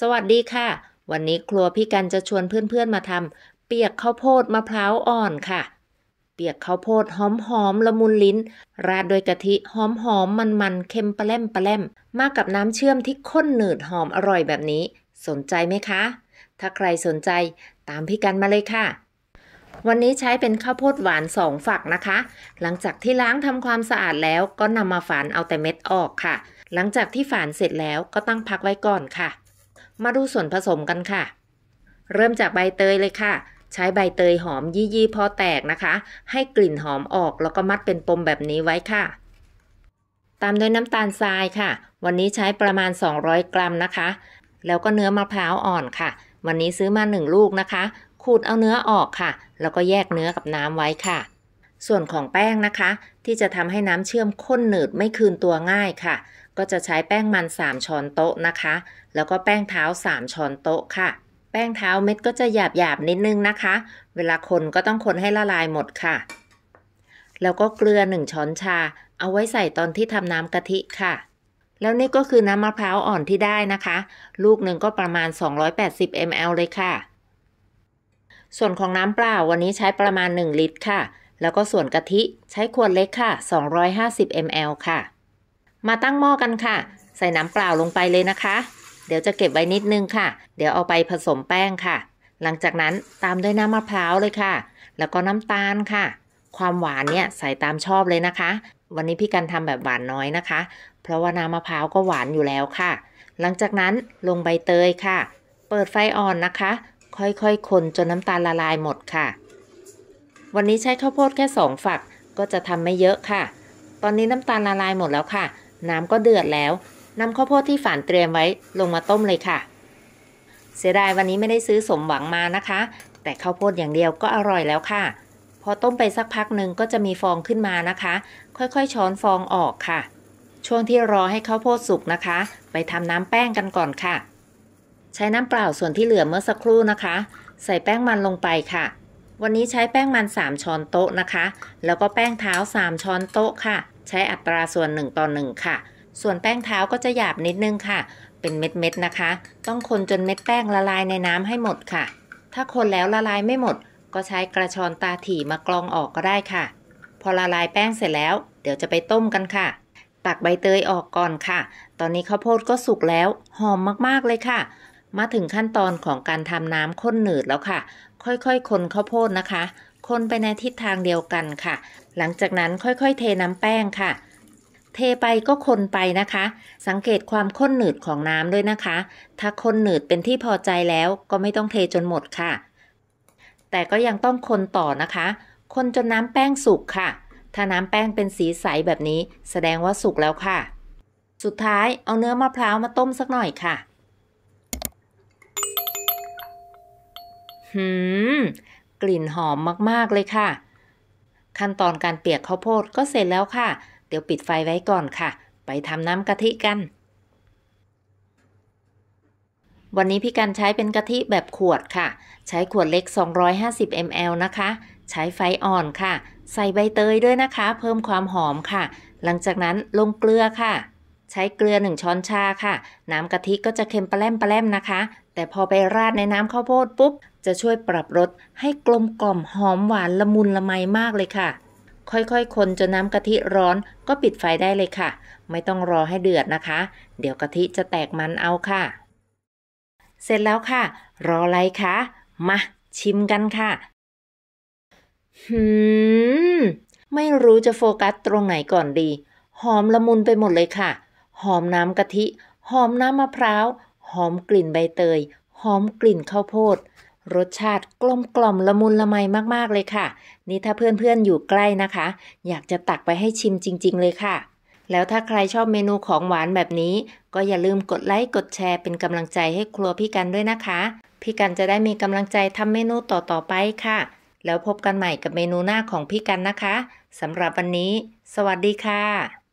สวัสดีค่ะ วันนี้ครัวพี่กันจะชวนเพื่อนๆมาทำเปียกข้าวโพดมะพร้าวอ่อนค่ะ เปียกข้าวโพดหอมหอม ละมุนลิ้น ราดโดยกะทิหอมหอมมันมันเค็มปลาแลมปลาแลมมากับน้ำเชื่อมที่ข้นหนืดหอมอร่อยแบบนี้ สนใจไหมคะ ถ้าใครสนใจตามพี่กันมาเลยค่ะ วันนี้ใช้เป็นข้าวโพดหวานสองฝักนะคะ หลังจากที่ล้างทำความสะอาดแล้วก็นำมาฝานเอาแต่เม็ดออกค่ะ หลังจากที่ฝานเสร็จแล้วก็ตั้งพักไว้ก่อนค่ะมาดูส่วนผสมกันค่ะ เริ่มจากใบเตยเลยค่ะ ใช้ใบเตยหอมยี่ยี่พอแตกนะคะ ให้กลิ่นหอมออกแล้วก็มัดเป็นปมแบบนี้ไว้ค่ะ ตามด้วยน้ำตาลทรายค่ะ วันนี้ใช้ประมาณ 200 กรัมนะคะ แล้วก็เนื้อมะพร้าวอ่อนค่ะ วันนี้ซื้อมา1ลูกนะคะ ขูดเอาเนื้อออกค่ะ แล้วก็แยกเนื้อกับน้ำไว้ค่ะ ส่วนของแป้งนะคะ ที่จะทำให้น้ำเชื่อมข้นหนืดไม่คืนตัวง่ายค่ะก็จะใช้แป้งมัน 3 ช้อนโต๊ะนะคะ แล้วก็แป้งเท้า3ช้อนโต๊ะค่ะ แป้งเท้าเม็ดก็จะหยาบหยาบนิดนึงนะคะ เวลาคนก็ต้องคนให้ละลายหมดค่ะ แล้วก็เกลือ 1 ช้อนชา เอาไว้ใส่ตอนที่ทำน้ำกะทิค่ะ แล้วนี่ก็คือน้ำมะพร้าวอ่อนที่ได้นะคะ ลูกหนึ่งก็ประมาณ 280 ml เลยค่ะ ส่วนของน้ำเปล่าวันนี้ใช้ประมาณ 1 ลิตรค่ะ แล้วก็ส่วนกะทิใช้ขวดเล็กค่ะ 250 ml ค่ะมาตั้งหม้อกันค่ะ ใส่น้ำเปล่าลงไปเลยนะคะ เดี๋ยวจะเก็บไว้นิดนึงค่ะ เดี๋ยวเอาไปผสมแป้งค่ะ หลังจากนั้นตามด้วยน้ำมะพร้าวเลยค่ะ แล้วก็น้ำตาลค่ะ ความหวานเนี่ย ใส่ตามชอบเลยนะคะ วันนี้พี่กันทำแบบหวานน้อยนะคะ เพราะว่าน้ำมะพร้าวก็หวานอยู่แล้วค่ะ หลังจากนั้นลงใบเตยค่ะ เปิดไฟอ่อนนะคะ ค่อยๆ คนจนน้ำตาลละลายหมดค่ะ วันนี้ใช้ข้าวโพดแค่สองฝัก ก็จะทำไม่เยอะค่ะ ตอนนี้น้ำตาลละลายหมดแล้วค่ะน้ำก็เดือดแล้วนำข้าวโพดที่ฝานเตรียมไว้ลงมาต้มเลยค่ะ เสียดายวันนี้ไม่ได้ซื้อสมหวังมานะคะ แต่ข้าวโพดอย่างเดียวก็อร่อยแล้วค่ะ พอต้มไปสักพักหนึ่งก็จะมีฟองขึ้นมานะคะ ค่อยๆช้อนฟองออกค่ะช่วงที่รอให้ข้าวโพดสุกนะคะ ไปทำน้ำแป้งกันก่อนค่ะ ใช้น้ำเปล่าส่วนที่เหลือเมื่อสักครู่นะคะ ใส่แป้งมันลงไปค่ะ วันนี้ใช้แป้งมัน3ช้อนโต๊ะนะคะแล้วก็แป้งเท้า3ช้อนโต๊ะค่ะใช้อัตราส่วน1ต่อ1ค่ะ ส่วนแป้งเท้าก็จะหยาบนิดนึงค่ะ เป็นเม็ดๆนะคะ ต้องคนจนเม็ดแป้งละลายในน้ำให้หมดค่ะ ถ้าคนแล้วละลายไม่หมด ก็ใช้กระชอนตาถี่มากรองออกก็ได้ค่ะ พอละลายแป้งเสร็จแล้ว เดี๋ยวจะไปต้มกันค่ะ ตักใบเตยออกก่อนค่ะ ตอนนี้ข้าวโพดก็สุกแล้ว หอมมากๆเลยค่ะ มาถึงขั้นตอนของการทำน้ำข้นหนืดแล้วค่ะ ค่อยๆ คนข้าวโพดนะคะคนไปในทิศทางเดียวกันค่ะ หลังจากนั้นค่อยๆเทน้ำแป้งค่ะ เทไปก็คนไปนะคะ สังเกตความข้นหนืดของน้ำด้วยนะคะ ถ้าข้นหนืดเป็นที่พอใจแล้วก็ไม่ต้องเทจนหมดค่ะ แต่ก็ยังต้องคนต่อนะคะ คนจนน้ำแป้งสุกค่ะ ถ้าน้ำแป้งเป็นสีใสแบบนี้ แสดงว่าสุกแล้วค่ะ สุดท้ายเอาเนื้อมะพร้าวมาต้มสักหน่อยค่ะ หืมกลิ่นหอมมาก ๆ เลยค่ะ ขั้นตอนการเปียกข้าวโพดก็เสร็จแล้วค่ะ เดี๋ยวปิดไฟไว้ก่อนค่ะ ไปทำน้ำกะทิกัน วันนี้พี่การใช้เป็นกะทิแบบขวดค่ะ ใช้ขวดเล็ก 250 ml นะคะ ใช้ไฟอ่อนค่ะ ใส่ใบเตยด้วยนะคะ เพิ่มความหอมค่ะ หลังจากนั้นลงเกลือค่ะ ใช้เกลือ 1 ช้อนชาค่ะ น้ำกะทิก็จะเค็มปลาแลมปลาแลมนะคะ แต่พอไปราดในน้ำข้าวโพดปุ๊บจะช่วยปรับรสให้กลมกล่อมหอมหวานละมุนละไมมากเลยค่ะ ค่อยๆคนจนน้ำกะทิร้อนก็ปิดไฟได้เลยค่ะ ไม่ต้องรอให้เดือดนะคะ เดี๋ยว กะทิจะแตกมันเอาค่ะ เสร็จแล้วค่ะ รออะไรคะ มาชิมกันค่ะหืมไม่รู้จะโฟกัสตรงไหนก่อนดี หอมละมุนไปหมดเลยค่ะ หอมน้ำกะทิ หอมน้ำมะพร้าว หอมกลิ่นใบเตย หอมกลิ่นข้าวโพดรสชาติกลมกล่อม ละมุนละไม มาก ๆ เลยค่ะนี่ถ้าเพื่อนๆอยู่ใกล้นะคะ อยากจะตักไปให้ชิมจริง ๆ เลยค่ะ แล้วถ้าใครชอบเมนูของหวานแบบนี้ ก็อย่าลืมกดไลค์กดแชร์เป็นกำลังใจให้ครัวพี่กันด้วยนะคะพี่กันจะได้มีกำลังใจทำเมนูต่อๆไปค่ะ แล้วพบกันใหม่กับเมนูหน้าของพี่กันนะคะสำหรับวันนี้ สวัสดีค่ะ